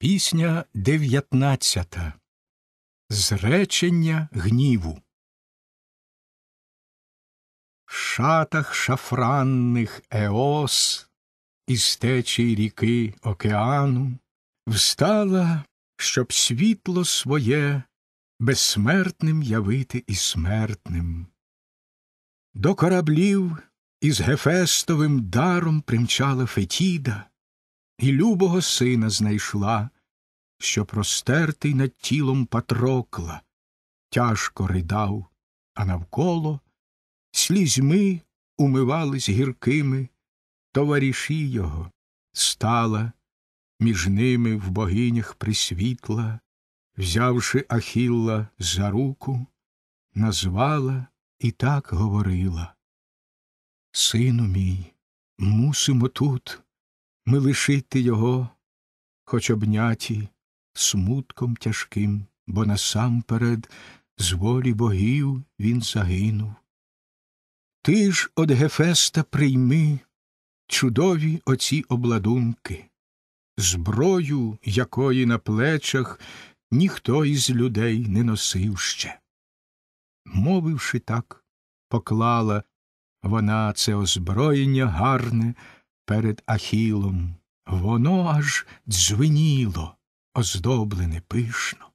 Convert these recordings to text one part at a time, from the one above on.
Пісня дев'ятнадцята Зречення гніву. В шатах шафранних еос із течій ріки океану Встала, щоб світло своє безсмертним явити і смертним. До кораблів із Гефестовим даром примчала Фетіда і любого сина знайшла, що простертий над тілом Патрокла, тяжко ридав, а навколо слізьми умивались гіркими, товариші його стала, між ними в богинях присвітла, взявши Ахілла за руку, назвала і так говорила. Сину мій, мусимо тут ми лишити його, хоч обняті смутком тяжким, бо насамперед з волі богів він загинув. Ти ж од Гефеста прийми чудові оці обладунки, зброю, якої на плечах ніхто із людей не носив ще. Мовивши так, поклала вона це озброєння гарне перед Ахілом. Воно аж дзвеніло, оздоблене пишно.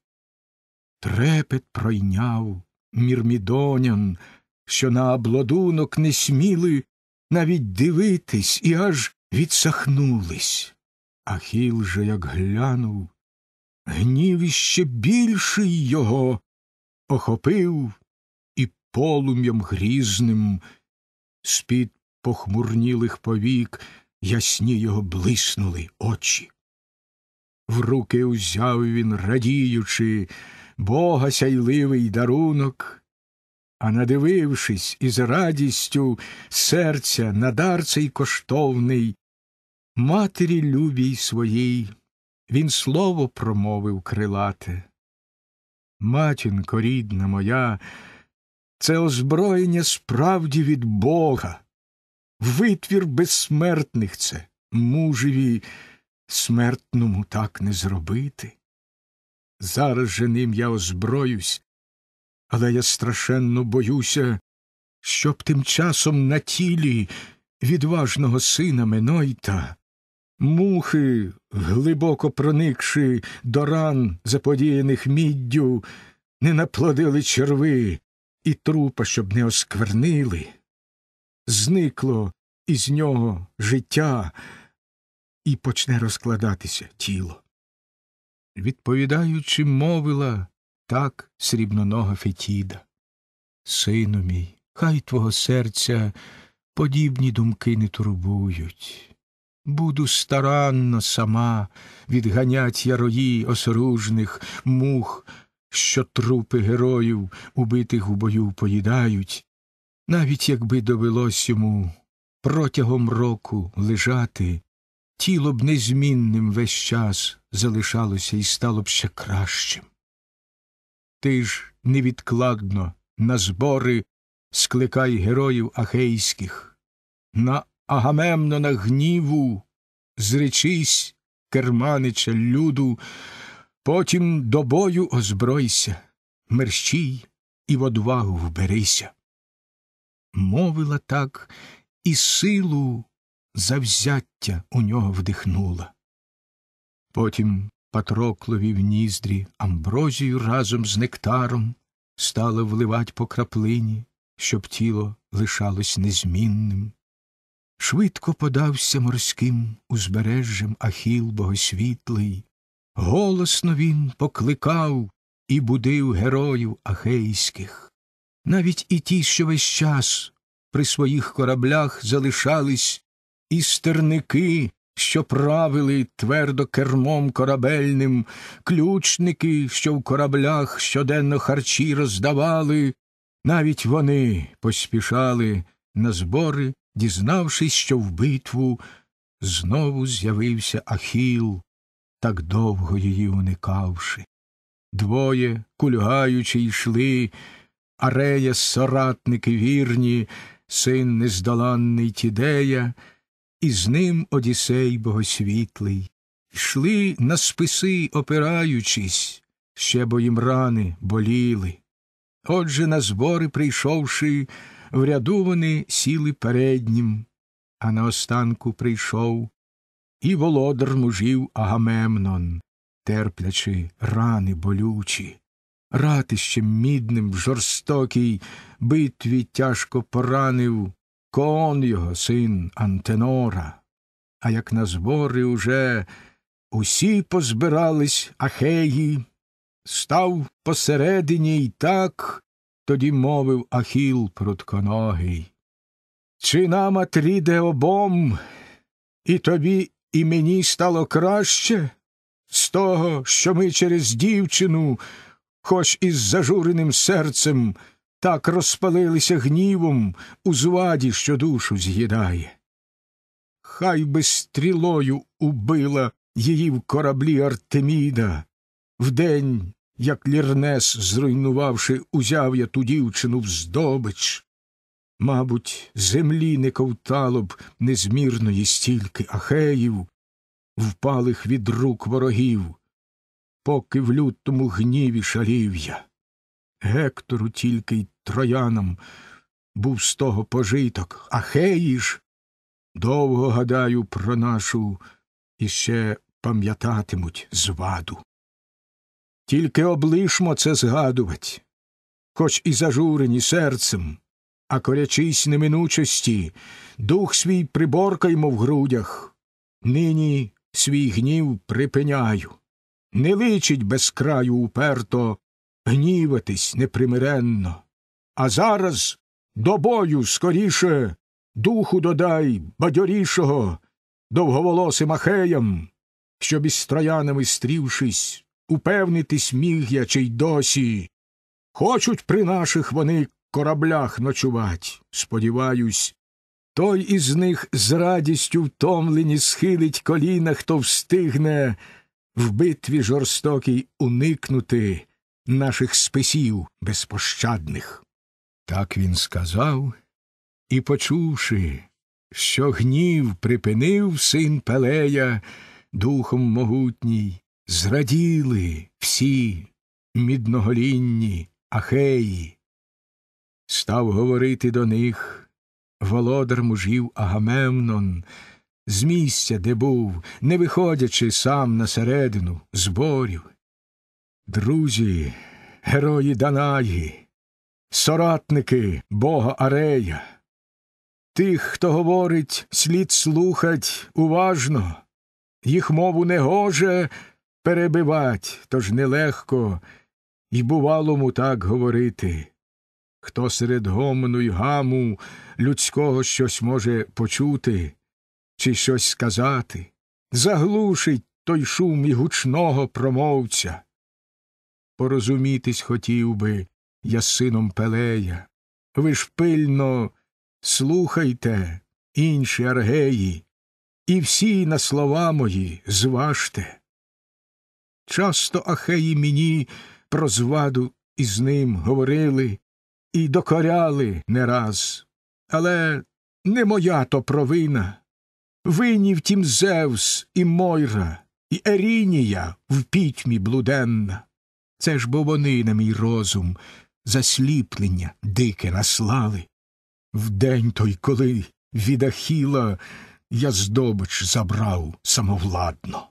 Трепет пройняв мірмідонян, що на облодунок не сміли навіть дивитись і аж відсахнулись. Ахіл же, як глянув, гнів іще більший його охопив і полум'ям грізним з-під похмурнілих повік ясні його блиснули очі. В руки узяв він, радіючи, бога сяйливий дарунок, а надивившись із радістю серця на дар цей коштовний, матері любій своїй, він слово промовив крилате. Матінко рідна моя, це озброєння справді від Бога витвір безсмертних це, мужеві смертному так не зробити. Зараз же ним я озброюсь, але я страшенно боюся, щоб тим часом на тілі відважного сина Менойта мухи, глибоко проникши до ран, заподіяних міддю, не наплодили черви і трупа, щоб не осквернили зникло із нього життя і почне розкладатися тіло. Відповідаючи, мовила так срібнонога Фетіда. Сину мій, хай твого серця подібні думки не турбують. Буду старанно сама відганять ярої осоружних мух, що трупи героїв убитих у бою поїдають, навіть якби довелось йому протягом року лежати, тіло б незмінним весь час залишалося і стало б ще кращим. Ти ж невідкладно на збори скликай героїв ахейських, на агамемнона гніву зречись, керманича люду, потім до бою озбройся, мерщій і в одвагу вберися мовила так і силу завзяття у нього вдихнула. Потім Патроклові в ніздрі амброзію разом з нектаром стала вливать по краплині, щоб тіло лишалось незмінним. Швидко подався морським узбережжям Ахіл богосвітлий, голосно він покликав і будив героїв ахейських. Навіть і ті, що весь час при своїх кораблях залишались і стерники, що правили твердо кермом корабельним, ключники, що в кораблях щоденно харчі роздавали, навіть вони поспішали на збори, дізнавшись, що в битву знову з'явився Ахіл, так довго її уникавши. Двоє, кульгаючи, йшли. Арея, соратники вірні, син нездоланний Тідея, і з ним Одісей богосвітлий. Йшли на списи, опираючись, ще бо їм рани боліли. Отже, на збори, прийшовши, в ряду вони сіли переднім, а на останку прийшов і володар мужів Агамемнон, терплячи рани болючі ратищем мідним в жорстокій битві тяжко поранив кон його син Антенора. А як на збори уже усі позбирались ахеї, став посередині й так, тоді мовив Ахіл прутконогий. Чи нам Атріде обом, і тобі, і мені стало краще з того, що ми через дівчину хоч із зажуреним серцем так розпалилися гнівом у зваді, що душу з'їдає. Хай би стрілою убила її в кораблі Артеміда, вдень, як Лірнес, зруйнувавши, узяв я ту дівчину в здобич. Мабуть, землі не ковтало б незмірної стільки ахеїв, впалих від рук ворогів поки в лютому гніві шарів я. Гектору тільки й троянам був з того пожиток, а хеї ж довго гадаю про нашу іще пам'ятатимуть зваду. Тільки облишмо це згадувать, хоч і зажурені серцем, а корячись неминучості, дух свій приборкаймо в грудях, нині свій гнів припиняю. Не личить без краю уперто гніватись непримиренно. А зараз до бою скоріше, духу додай бадьорішого, довговолосим ахеям, щоб із троянами стрівшись, упевнитись міг я чи й досі. Хочуть при наших вони кораблях ночувать, сподіваюсь, той із них з радістю втомлені схилить коліна, хто встигне в битві жорстокій уникнути наших списів безпощадних. Так він сказав, і, почувши, що гнів припинив син Пелея духом могутній, зраділи всі мідноголінні ахеї. Став говорити до них володар мужів Агамемнон з місця, де був, не виходячи сам на середину зборів. Друзі, герої Данаї, соратники бога Арея. Тих, хто говорить, слід слухать уважно, їх мову негоже перебивать, тож нелегко і бувалому так говорити. Хто серед гомну й гаму людського щось може почути, чи щось сказати, заглушить той шум і гучного промовця. Порозумітись хотів би я з сином Пелея. Ви ж пильно слухайте інші аргеї, і всі на слова мої зважте. Часто ахеї мені про зваду із ним говорили і докоряли не раз, але не моя то провина. Винів тім Зевс і Мойра, і Ерінія в пітьмі блуденна. Це ж бо вони на мій розум засліплення дике наслали. В день той, коли від Ахіла я здобич забрав самовладно.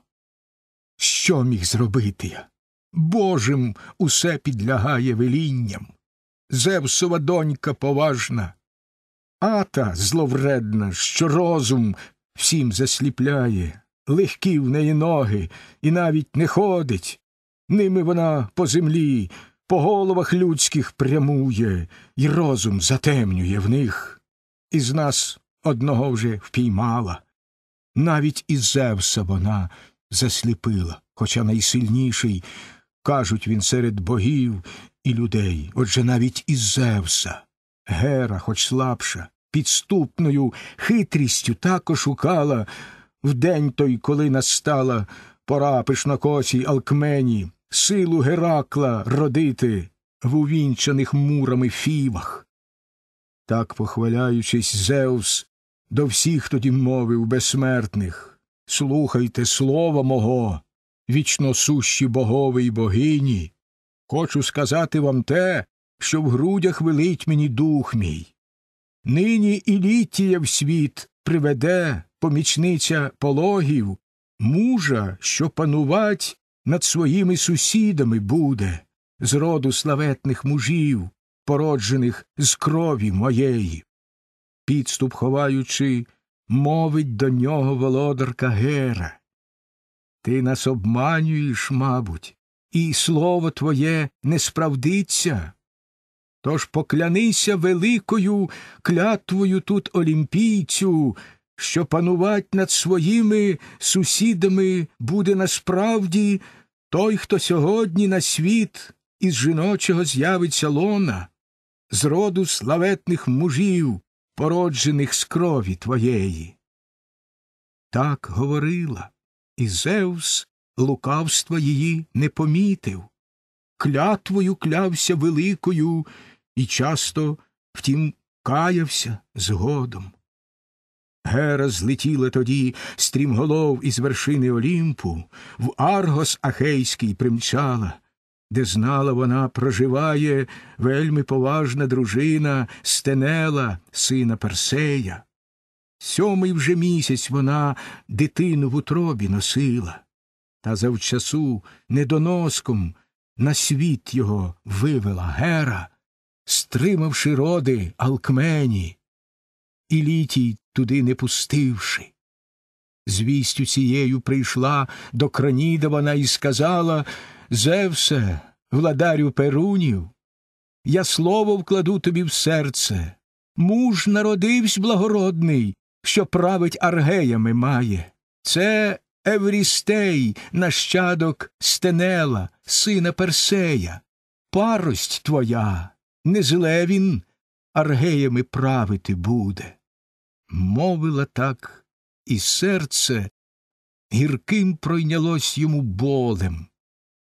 Що міг зробити я? Божим усе підлягає велінням. Зевсова донька поважна, ата зловредна, що розум всім засліпляє, легкі в неї ноги, і навіть не ходить. Ними вона по землі, по головах людських прямує, і розум затемнює в них. Із нас одного вже впіймала. Навіть із Зевса вона засліпила, хоча найсильніший, кажуть він серед богів і людей, отже навіть із Зевса. Гера, хоч слабша, підступною хитрістю тако шукала в день той, коли настала пора пишнокосій алкмені, силу Геракла родити в увінчаних мурами фівах. Так, похваляючись, Зевс, до всіх тоді мовив безсмертних Слухайте слова мого, вічно сущі богови й богині. Хочу сказати вам те, що в грудях велить мені дух мій. Нині і літія в світ приведе помічниця пологів, мужа, що панувать над своїми сусідами буде, з роду славетних мужів, породжених з крові моєї. Підступ ховаючи, мовить до нього володарка Гера. Ти нас обманюєш, мабуть, і слово твоє не справдиться. Тож поклянися великою клятвою тут олімпійцю, що панувать над своїми сусідами буде насправді той, хто сьогодні на світ із жіночого з'явиться лона, з роду славетних мужів, породжених з крові твоєї. Так говорила, і Зевс лукавства її не помітив. Клятвою клявся великою і часто, втім, каявся згодом. Гера злетіла тоді стрімголов із вершини Олімпу, в Аргос Ахейський примчала, де знала вона проживає вельми поважна дружина Стенела, сина Персея. Сьомий вже місяць вона дитину в утробі носила, та завчасу недоноском на світ його вивела Гера, стримавши роди алкмені, і літій туди не пустивши. Звістю цією прийшла до краніда вона і сказала Зевсе, владарю перунів, я слово вкладу тобі в серце. Муж народивсь благородний, що править аргеями має. Це Еврістей, нащадок Стенела, сина Персея, парость твоя не зле він аргеями правити буде. Мовила так, і серце гірким пройнялось йому болем.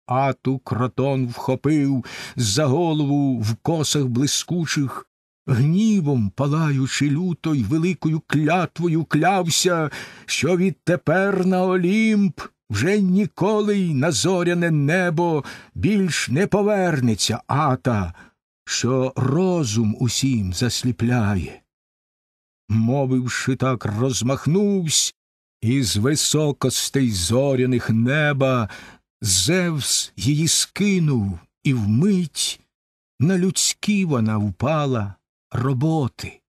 Ату кротон вхопив за голову в косах блискучих, гнівом, палаючи люто й великою клятвою, клявся, що відтепер на Олімп вже ніколи й на зоряне небо більш не повернеться ата що розум усім засліпляє. Мовивши так, розмахнувсь, і з високостей зоряних неба Зевс її скинув і вмить на людські вона впала роботи.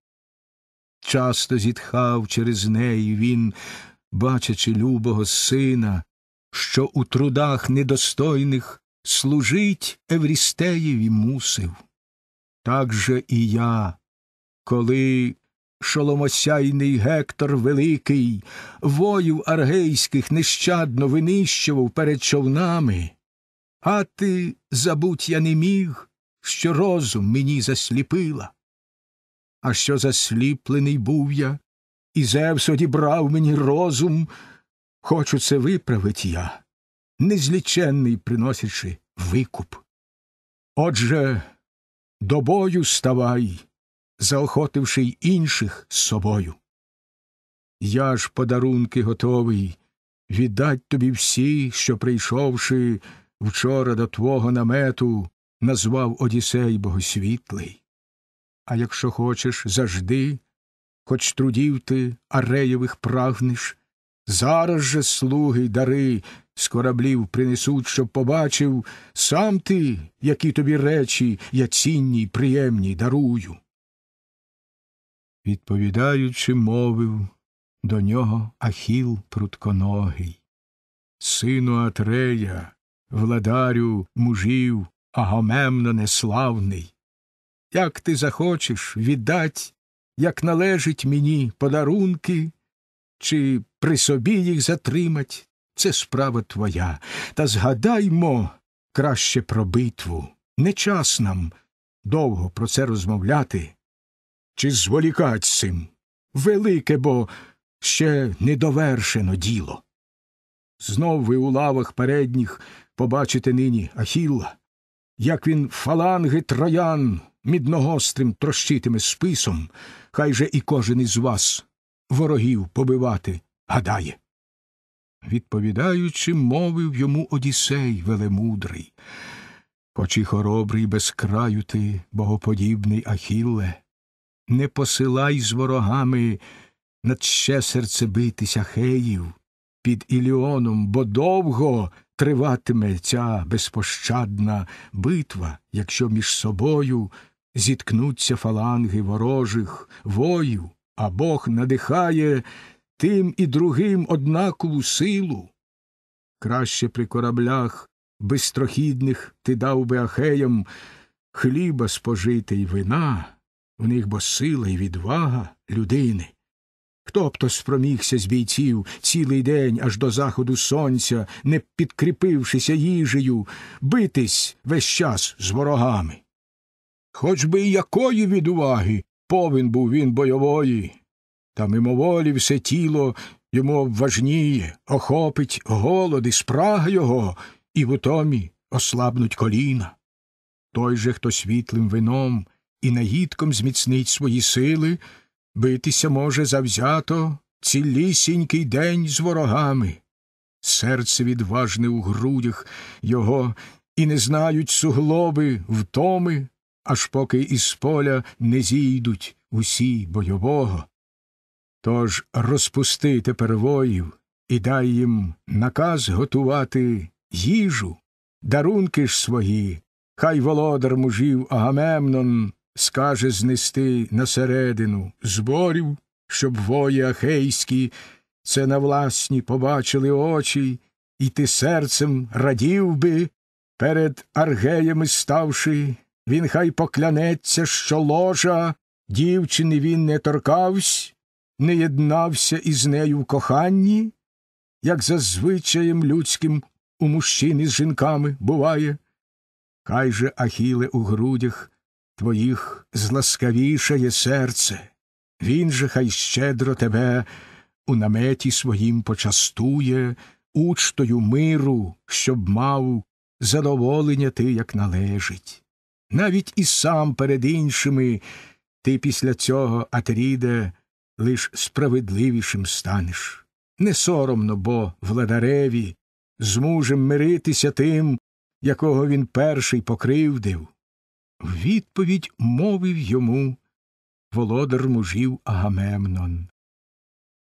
Часто зітхав через неї він, бачачи любого сина, що у трудах недостойних служить Еврістеєві мусив. Так же і я, коли шоломосяйний Гектор Великий воїв аргейських нещадно винищував перед човнами, а ти забуть я не міг, що розум мені засліпила. А що засліплений був я, і Зевс одібрав мені розум, хочу це виправить я, незліченний приносячи викуп. Отже, до бою ставай, заохотивши й інших з собою. Я ж подарунки готовий, віддать тобі всі, що, прийшовши вчора до твого намету, назвав Одісей Богосвітлий. А якщо хочеш завжди, хоч трудів ти ареєвих прагнеш, зараз же, слуги, дари з кораблів принесуть, щоб побачив сам ти, які тобі речі я цінні й приємні дарую. Відповідаючи, мовив до нього Ахіл прутконогий. Сину Атрея, владарю мужів, агомемно неславний. Як ти захочеш віддать, як належить мені подарунки, чи при собі їх затримать, це справа твоя. Та згадаймо краще про битву. Не час нам довго про це розмовляти. Чи зволікать цим? Велике, бо ще недовершено діло. Знов ви у лавах передніх побачите нині Ахілла, як він фаланги троян мідногострим трощитиме списом, хай же і кожен із вас ворогів побивати гадає відповідаючи, мовив йому Одіссей велемудрий. Хоч і хоробрий без краю ти, богоподібний Ахілле, не посилай з ворогами над ще серце битися хеїв під Іліоном, бо довго триватиме ця безпощадна битва, якщо між собою зіткнуться фаланги ворожих воїв, а Бог надихає тим і другим однакову силу. Краще при кораблях безстрохідних ти дав би ахеям хліба спожити й вина, в них бо сила й відвага людини. Хто б то спромігся з бійців цілий день аж до заходу сонця, не підкріпившися їжею, битись весь час з ворогами? Хоч би і якої відуваги повин був він бойової, та мимоволі все тіло йому обважніє, охопить голод і спрага його, і в утомі ослабнуть коліна. Той же, хто світлим вином і наїдком зміцнить свої сили, битися може завзято цілісінький день з ворогами. Серце відважне у грудях його і не знають суглоби втоми, аж поки із поля не зійдуть усі бойового, Тож розпусти тепер воїв і дай їм наказ готувати їжу, дарунки ж свої, хай володар мужів Агамемнон скаже знести на середину зборів, щоб вої ахейські це на власні побачили очі, і ти серцем радів би, перед аргеями ставши, він хай поклянеться, що ложа, дівчини він не торкавсь не єднався із нею в коханні, як за звичаєм людським у мужчини з жінками буває. Хай же, Ахіле, у грудях твоїх зласкавішає серце, він же хай щедро тебе у наметі своїм почастує, учтою миру, щоб мав задоволення ти, як належить. Навіть і сам перед іншими ти після цього, атріде лиш справедливішим станеш. Не соромно бо владареві, з мужем миритися тим, якого він перший покривдив. В відповідь мовив йому володар мужів Агамемнон.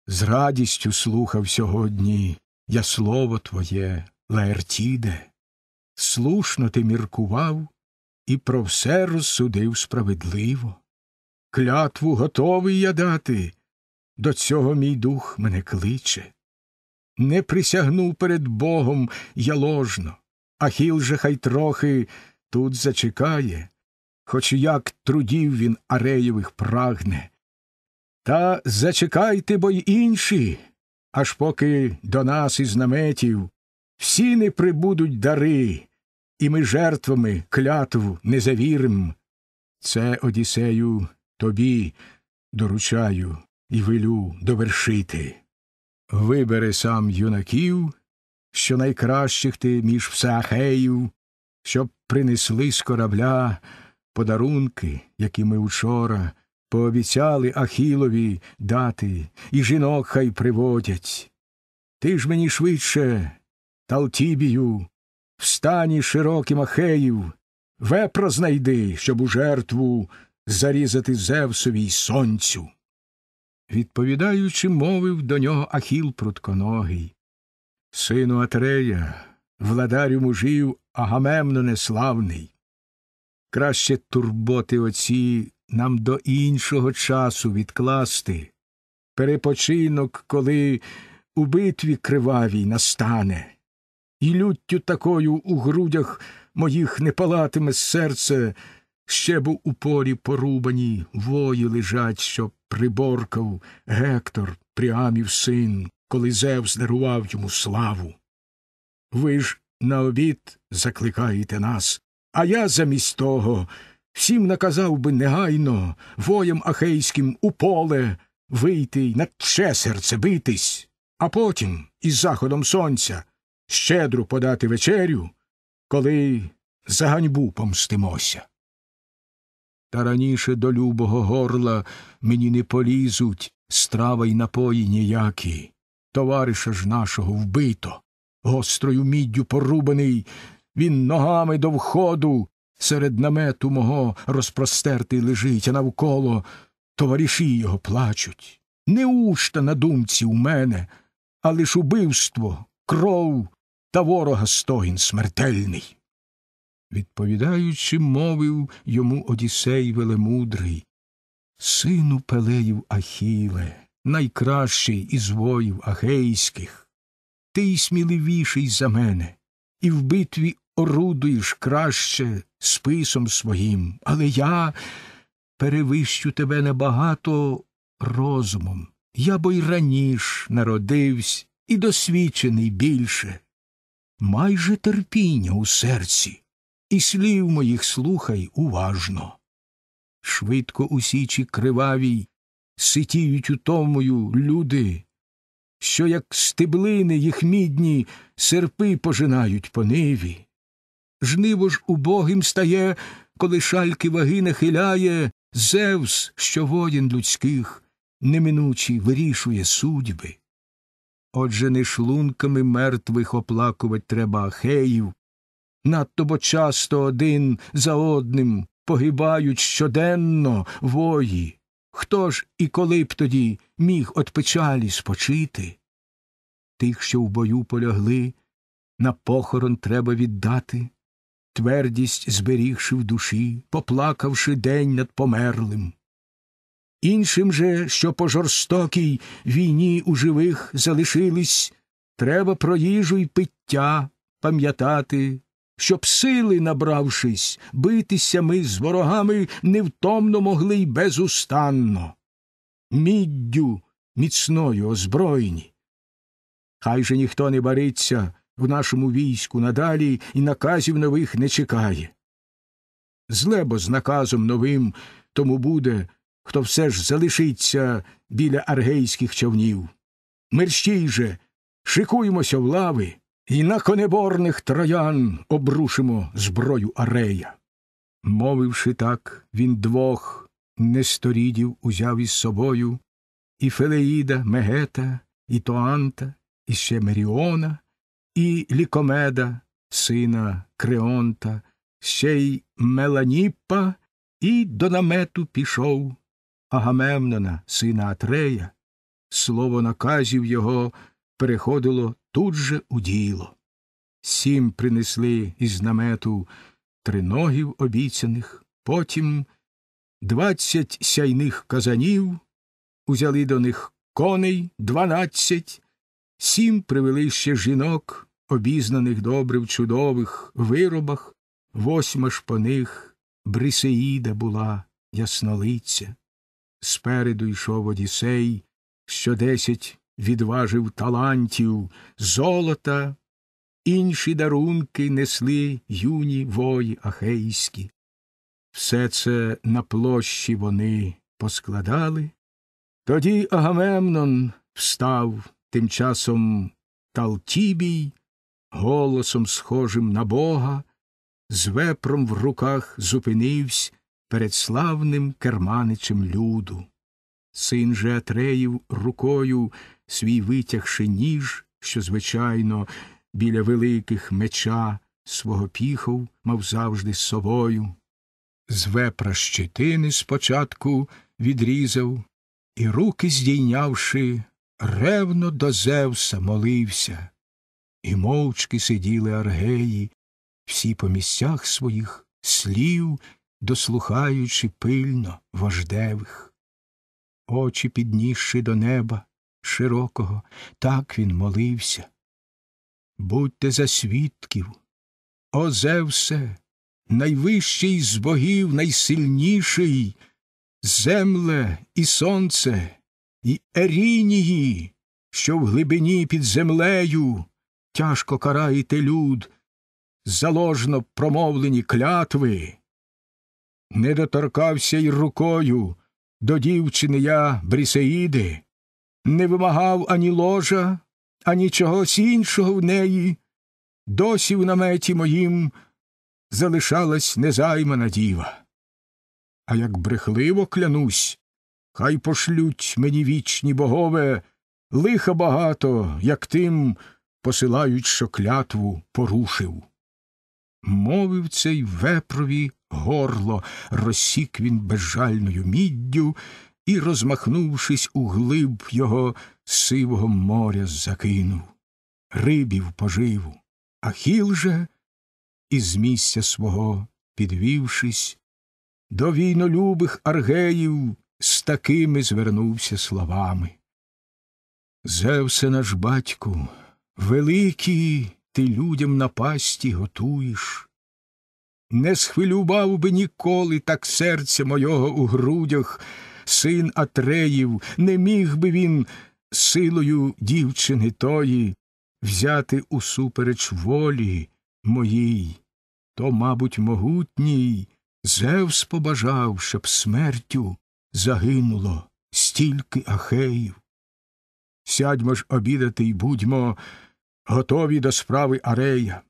З радістю слухав сьогодні я слово твоє, Лаертіде. Слушно ти міркував і про все розсудив справедливо. Клятву готовий я дати, до цього мій дух мене кличе. Не присягнув перед Богом я ложно, а хіл же хай трохи тут зачекає, хоч як трудів він ареєвих прагне. Та зачекайте, бо й інші, аж поки до нас із наметів всі не прибудуть дари, і ми жертвами клятву не завірим. Це, Одіссею, тобі доручаю і велю довершити. Вибери сам юнаків, що найкращих ти між все ахеїв, щоб принесли з корабля подарунки, які ми учора пообіцяли Ахілові дати, і жінок хай приводять. Ти ж мені швидше, Талтібію, в стані широким ахеїв, вепро знайди, щоб у жертву зарізати Зевсові й сонцю відповідаючи, мовив до нього Ахіл прутконогий. Сину Атрея, владарю мужів, Агамемноне славний. Краще турботи оці нам до іншого часу відкласти. Перепочинок, коли у битві кривавій настане, і люттю такою у грудях моїх не палатиме серце, ще б у полі порубані вої лежать, що приборкав Гектор, Пріамів син, коли Зевс дарував йому славу. Ви ж на обід закликаєте нас, а я замість того всім наказав би негайно воєм ахейським у поле вийти й на чесерце битись, а потім, із заходом сонця, щедро подати вечерю, коли за ганьбу помстимося. Та раніше до любого горла мені не полізуть страва й напої ніякі. Товариша ж нашого вбито, гострою міддю порубаний, він ногами до входу серед намету мого розпростертий лежить, а навколо товариші його плачуть. Не ушта на думці у мене, а лиш убивство, кров та ворога стогін смертельний відповідаючи, мовив йому Одісей велемудрий. Сину Пелеїв Ахіле, найкращий із воїв Ахейських, ти й сміливіший за мене, і в битві орудуєш краще списом своїм, але я перевищу тебе набагато розумом. Я бо й раніш народивсь і досвідчений більше. Майже терпіння у серці і слів моїх слухай уважно. Швидко у січі кривавій ситіють утомою люди, що, як стеблини їх мідні, серпи пожинають по ниві. Жниво ж убогим стає, коли шальки ваги нахиляє Зевс, що воїн людських, неминучі вирішує судьби. Отже, не шлунками мертвих оплакувати треба ахеїв, надто бо часто один за одним погибають щоденно вої. Хто ж і коли б тоді міг от печалі спочити? Тих, що в бою полягли, на похорон треба віддати, твердість зберігши в душі, поплакавши день над померлим. Іншим же, що по жорстокій війні у живих залишились, треба про їжу й пиття пам'ятати, щоб сили, набравшись, битися ми з ворогами невтомно могли й безустанно. Міддю міцною озброєні. Хай же ніхто не бариться в нашому війську надалі і наказів нових не чекає. Злебо з наказом новим тому буде, хто все ж залишиться біля аргейських човнів. Мерщій же, шикуємося в лави і на конеборних троян обрушимо зброю Арея. Мовивши так, він двох несторідів узяв із собою і Фелеїда, Мегета, і Тоанта, і ще Меріона, і Лікомеда, сина Креонта, ще й Меланіппа, і до намету пішов Агамемнона, сина Атрея, слово наказів його переходило тут же у діло. Сім принесли із намету триногів обіцяних, потім двадцять сяйних казанів, узяли до них коней дванадцять, сім привели ще жінок, обізнаних добре в чудових виробах, восьма ж по них Брисеїда була яснолиця. Спереду йшов Одіссей, що десять відважив талантів, золота, інші дарунки несли юні вої ахейські. Все це на площі вони поскладали. Тоді Агамемнон встав тим часом Талтібій, голосом схожим на бога, з вепром в руках зупинивсь перед славним керманичем люду. Син же Атреїв рукою свій витягши ніж, що, звичайно, біля великих меча свого піхов мав завжди з собою. З вепра щитини спочатку відрізав, і руки здійнявши, ревно до Зевса молився, і мовчки сиділи аргеї, всі по місцях своїх слів, дослухаючи пильно вождевих. Очі піднісши до неба, широкого, так він молився. Будьте за свідків, о Зевсе, найвищий з богів, найсильніший, земле і сонце, і ерінії, що в глибині під землею тяжко караєте люд, заложно промовлені клятви. Не доторкався й рукою до дівчини я Брісеїди, не вимагав ані ложа, ані чогось іншого в неї, досі в наметі моїм залишалась незаймана діва. А як брехливо клянусь, хай пошлють мені вічні богове, лиха багато, як тим посилають, що клятву порушив. Мовив цей вепрові горло, розсік він безжальною міддю і, розмахнувшись у глиб його сивого моря, закинув, рибів поживу, а хіл же, із місця свого підвівшись, до війнолюбих аргеїв з такими звернувся словами. Зевсе наш батьку, великі ти людям на пасті готуєш. Не схвилював би ніколи так серце мойого у грудях, син Атреїв, не міг би він силою дівчини тої взяти усупереч волі моїй, то, мабуть, могутній Зевс побажав, щоб смертю загинуло стільки ахеїв. Сядьмо ж обідати й будьмо готові до справи Арея.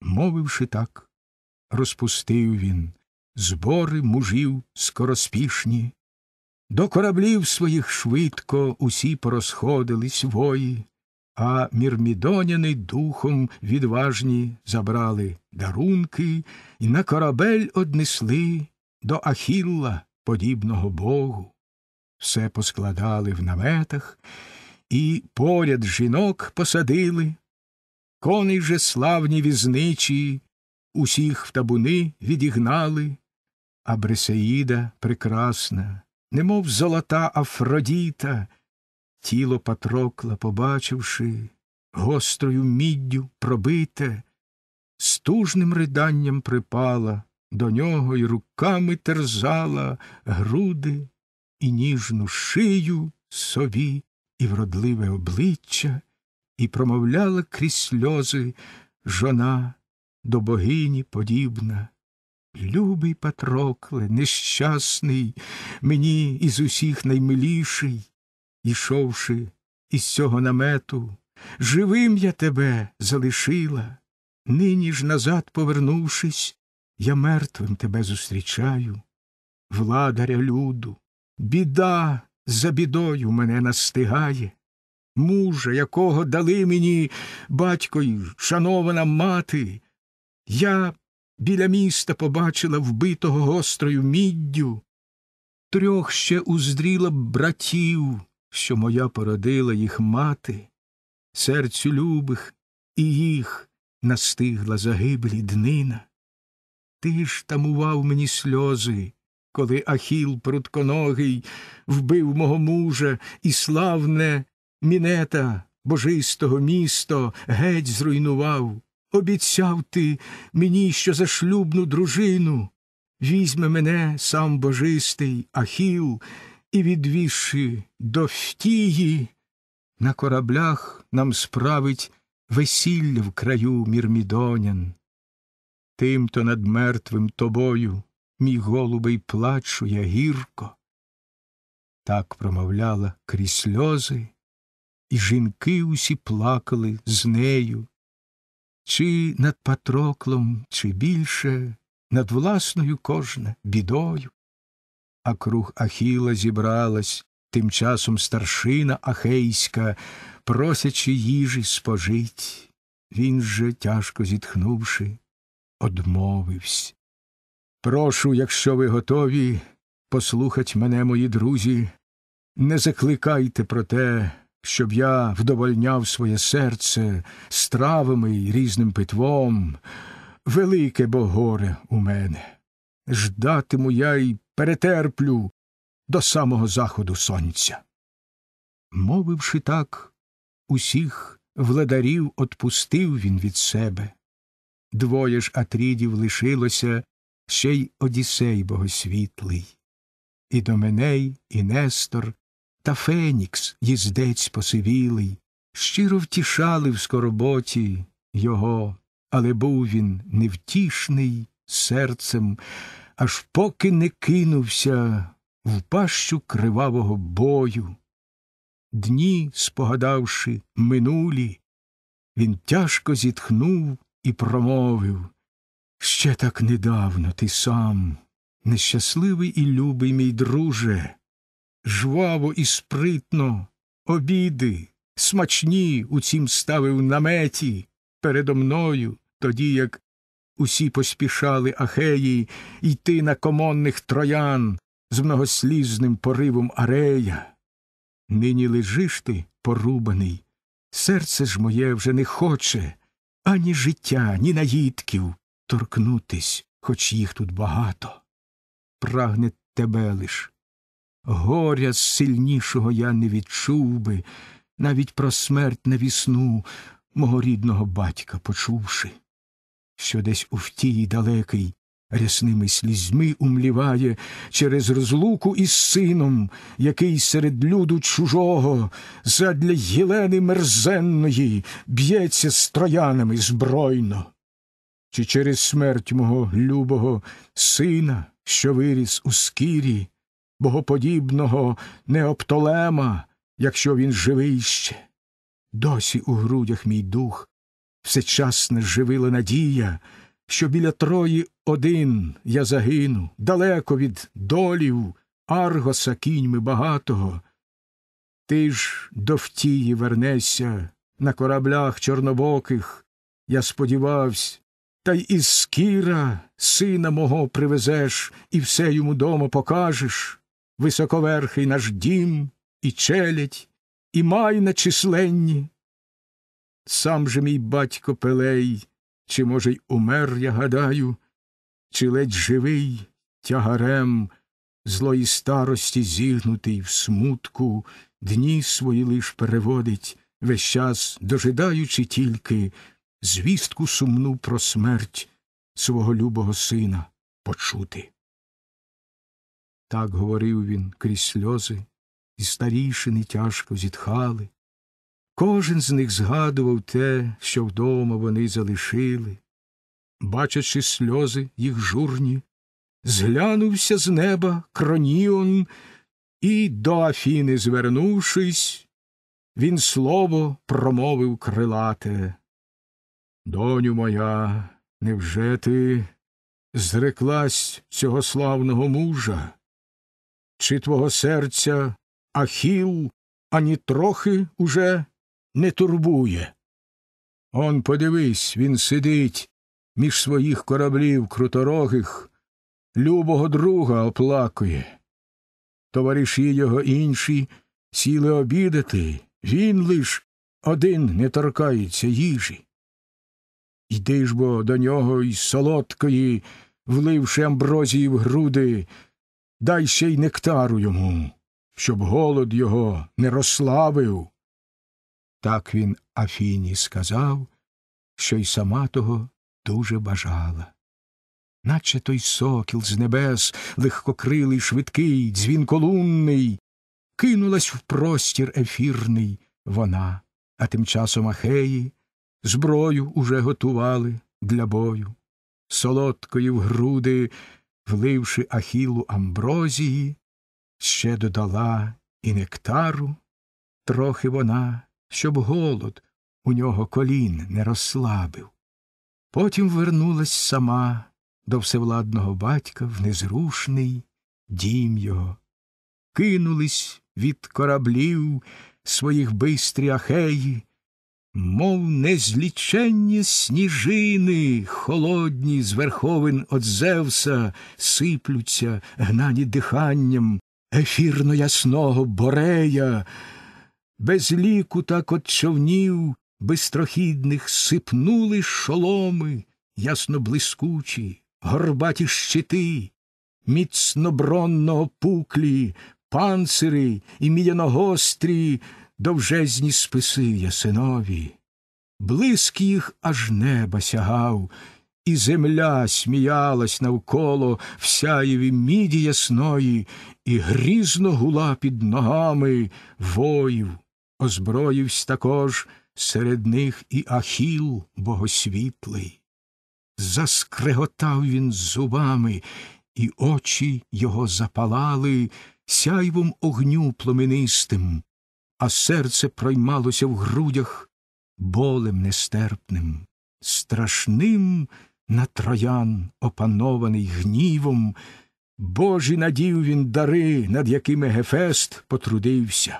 Мовивши так, розпустив він збори мужів скороспішні, до кораблів своїх швидко усі порозходились вої, а мірмідоняни духом відважні забрали дарунки і на корабель однесли до Ахілла, подібного богу. Все поскладали в наметах і поряд жінок посадили, коней же славні візничі, усіх в табуни відігнали, а Бресеїда прекрасна немов золота Афродіта, тіло Патрокла, побачивши, гострою міддю пробите, стужним риданням припала до нього й руками терзала груди і ніжну шию сові і вродливе обличчя, і промовляла крізь сльози жона до богині подібна. Любий Патрокле, нещасний, мені із усіх наймиліший, ішовши із цього намету, живим я тебе залишила, нині ж назад повернувшись, я мертвим тебе зустрічаю. Владаря люду, біда за бідою мене настигає. Мужа, якого дали мені батько й шанована мати, я біля міста побачила вбитого гострою міддю, трьох ще уздріла б братів, що моя породила їх мати, серцю любих і їх настигла загиблі днина. Ти ж тамував мені сльози, коли Ахіл прутконогий вбив мого мужа і славне мінета божистого місто геть зруйнував. Обіцяв ти мені, що за шлюбну дружину. Візьме мене сам божистий Ахіл, і, відвівши до втії, на кораблях нам справить весілля в краю мірмідонян. Тим то над мертвим тобою, мій голубий, плачу я гірко. Так промовляла крізь сльози, і жінки усі плакали з нею чи над Патроклом, чи більше, над власною кожна бідою. А круг Ахіла зібралась тим часом старшина ахейська, просячи їжі спожить. Він же, тяжко зітхнувши, одмовився. Прошу, якщо ви готові, послухать мене, мої друзі, не закликайте про те щоб я вдовольняв своє серце стравами й різним питвом, велике бо горе у мене. Ждатиму я й перетерплю до самого заходу сонця. Мовивши так, усіх владарів отпустив він від себе. Двоє ж Атрідів лишилося ще й Одісей богосвітлий. І До Доменей, і Нестор та Фенікс, їздець посивілий, щиро втішали в скороботі його, але був він невтішний серцем, аж поки не кинувся в пащу кривавого бою. Дні, спогадавши, минулі, він тяжко зітхнув і промовив Ще так недавно ти сам, нещасливий і любий мій друже жваво і спритно, обіди, смачні у цім ставив наметі передо мною, тоді як усі поспішали ахеї йти на комонних троян з многослізним поривом арея. Нині лежиш ти, порубаний, серце ж моє вже не хоче ані життя, ні наїдків торкнутись, хоч їх тут багато. Прагне тебе лиш горя сильнішого я не відчув би, навіть про смерть на вісну мого рідного батька почувши, що десь у втії далекий рясними слізьми умліває через розлуку із сином, який серед люду чужого задля Єлени мерзенної б'ється з троянами збройно. Чи через смерть мого любого сина, що виріс у скірі, богоподібного неоптолема, якщо він живий ще. Досі у грудях мій дух всечасне живила надія, що біля трої один я загину, далеко від долів, аргоса кіньми багатого. Ти ж до втії вернешся на кораблях чорнобоких, я сподівався, та й із скіра, сина мого привезеш і все йому дома покажеш високоверхий наш дім, і челядь, і май на численні. Сам же мій батько Пелей, чи, може, й умер, я гадаю, чи ледь живий тягарем злої старості зігнутий в смутку, дні свої лиш переводить, весь час дожидаючи тільки звістку сумну про смерть свого любого сина почути так говорив він крізь сльози, і старішини тяжко зітхали. Кожен з них згадував те, що вдома вони залишили. Бачачи сльози їх журні, зглянувся з неба Кроніон, і, до Афіни, звернувшись, він слово промовив крилате. Доню моя, невже ти зреклась цього славного мужа? чи твого серця ахіл ані трохи уже не турбує. Он подивись, він сидить між своїх кораблів круторогих, любого друга оплакує. Товариші його інші сіли обідати, він лиш один не торкається їжі. Йди ж бо до нього й солодкої, вливши амброзії в груди, дай ще й нектару йому, щоб голод його не розславив. Так він Афіні сказав, що й сама того дуже бажала. Наче той сокіл з небес, легкокрилий, швидкий, дзвінколунний, кинулась в простір ефірний вона, а тим часом ахеї зброю уже готували для бою. Солодкої в груди вливши ахілу амброзії, ще додала і нектару, трохи вона, щоб голод у нього колін не розслабив. Потім вернулась сама до всевладного батька в незрушний дім його. Кинулись від кораблів своїх бистрі ахеї мов незліченні сніжини, холодні з верховин от Зевса, сиплються, гнані диханням, ефірно ясного борея, без ліку так от човнів бистрохідних сипнули шоломи, ясно блискучі, горбаті щити, міцно бронно опуклі, панцири і міяногострі, довжезні списи ясинові, блиск їх аж неба сягав, і земля сміялась навколо всяєві міді ясної, і грізно гула під ногами воїв, озброївсь також серед них і ахіл богосвітлий. Заскреготав він зубами, і очі його запалали сяйвом огню племенистим, а серце проймалося в грудях болем нестерпним, страшним на троян, опанований гнівом, Божі надів він дари, над якими Гефест потрудився.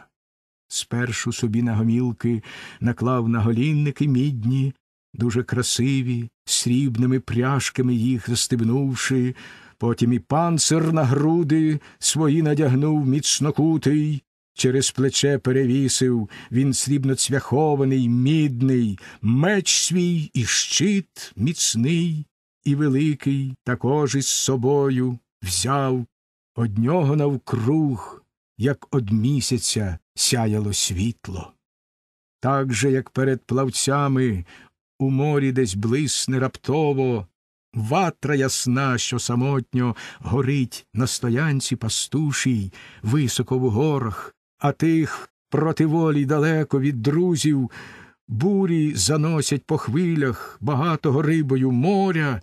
Спершу собі на гомілки наклав на голінники мідні, дуже красиві, срібними пряжками їх застебнувши, потім і панцир на груди свої надягнув міцнокутий, Через плече перевісив він срібноцвяхований, мідний, меч свій і щит міцний і великий також із собою взяв од нього навкруг, як од місяця сяяло світло. Так же, як перед плавцями у морі десь блисне раптово, Ватра ясна, що самотньо горить на стоянці пастушій, високо в горах, а тих проти волі далеко від друзів, бурі заносять по хвилях багатого рибою моря,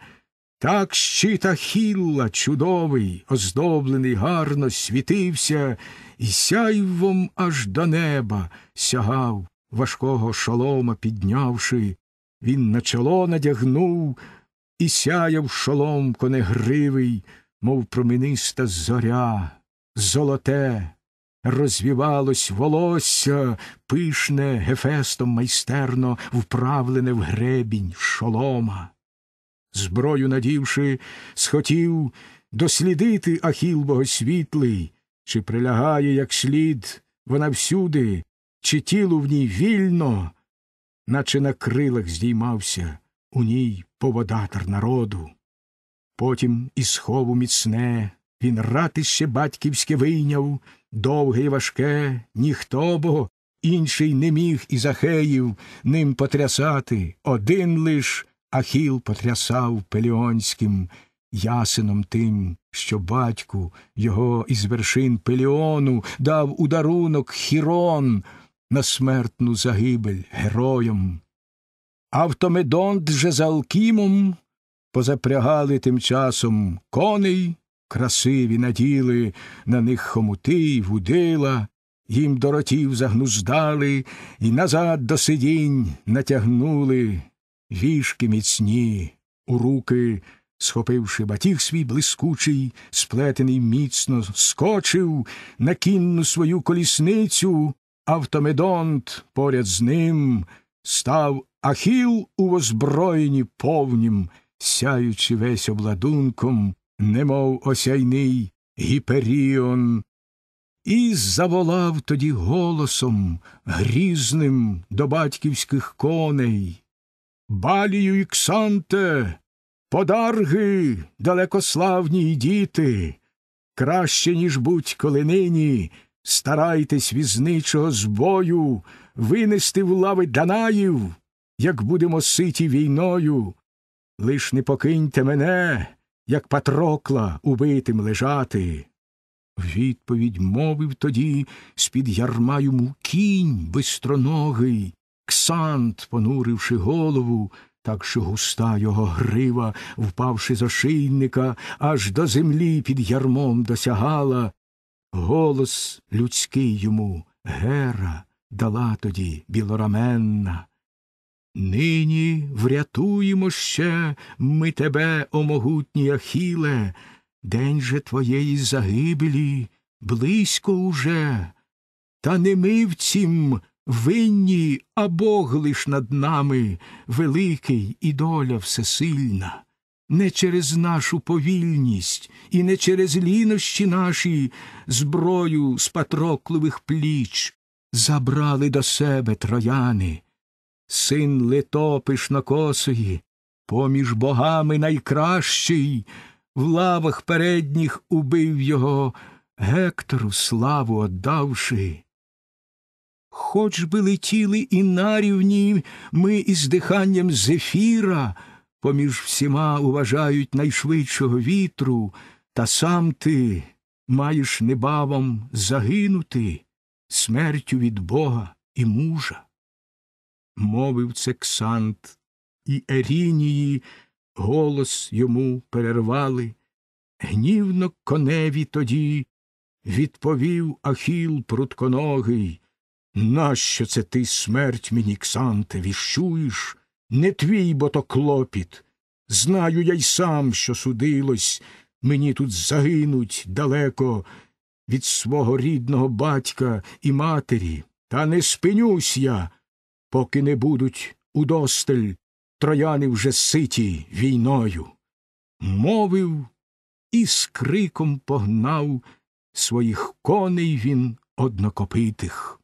так щита хілла чудовий, оздоблений, гарно світився, і сяйвом аж до неба сягав, важкого шолома піднявши. Він на чоло надягнув і сяяв шолом конегривий, мов промениста зоря, золоте, розвівалось волосся, пишне гефестом майстерно вправлене в гребінь шолома. Зброю надівши, схотів дослідити ахіл богосвітлий, чи прилягає, як слід, вона всюди, чи тіло в ній вільно, наче на крилах здіймався у ній поводатор народу. Потім із хову міцне він ратище батьківське вийняв довге і важке, ніхто бо інший не міг із Ахеїв ним потрясати. Один лиш Ахіл потрясав пеліонським ясеном тим, що батьку його із вершин Пеліону дав у дарунок хірон на смертну загибель героям. Автомедонт же за Алкімом позапрягали тим часом коней красиві наділи на них хомути й вудила, їм до ротів загнуздали і назад до сидінь натягнули вішки міцні, у руки, схопивши батіг свій блискучий, сплетений міцно, скочив на кінну свою колісницю, автомедонт поряд з ним став ахіл у озброєнні повнім, сяючи весь обладунком, немов осяйний гіперіон, і заволав тоді голосом грізним до батьківських коней. Балію і Ксанте, подарги, далекославні діти, краще, ніж будь коли нині, старайтесь візничого збою винести в лави Данаїв, як будемо ситі війною. Лиш не покиньте мене, як патрокла убитим лежати. Відповідь мовив тоді з під ярма йому кінь бистроногий, ксант, понуривши голову, так що густа його грива, впавши за шийника, аж до землі під ярмом досягала. Голос людський йому Гера дала тоді білораменна. Нині врятуємо ще ми тебе, о могутній Ахіле, день же твоєї загибелі близько уже, та не ми в цім винні, а Бог лиш над нами, великий і доля всесильна. Не через нашу повільність і не через лінощі наші зброю з патрокливих пліч забрали до себе трояни син литопиш на косої, поміж богами найкращий, в лавах передніх убив його, Гектору славу оддавши. Хоч би летіли і нарівні ми із диханням зефіра, поміж всіма уважають найшвидшого вітру, та сам ти маєш небавом загинути смертю від бога і мужа мовив це Ксант, і Ерінії голос йому перервали. Гнівно коневі тоді відповів Ахіл прутконогий. Нащо це ти смерть мені, Ксанте, віщуєш? Не твій бо то клопіт. Знаю я й сам, що судилось, мені тут загинуть далеко від свого рідного батька і матері, та не спинюсь я, поки не будуть удосталь трояни вже ситі війною. Мовив і з криком погнав своїх коней він однокопитих.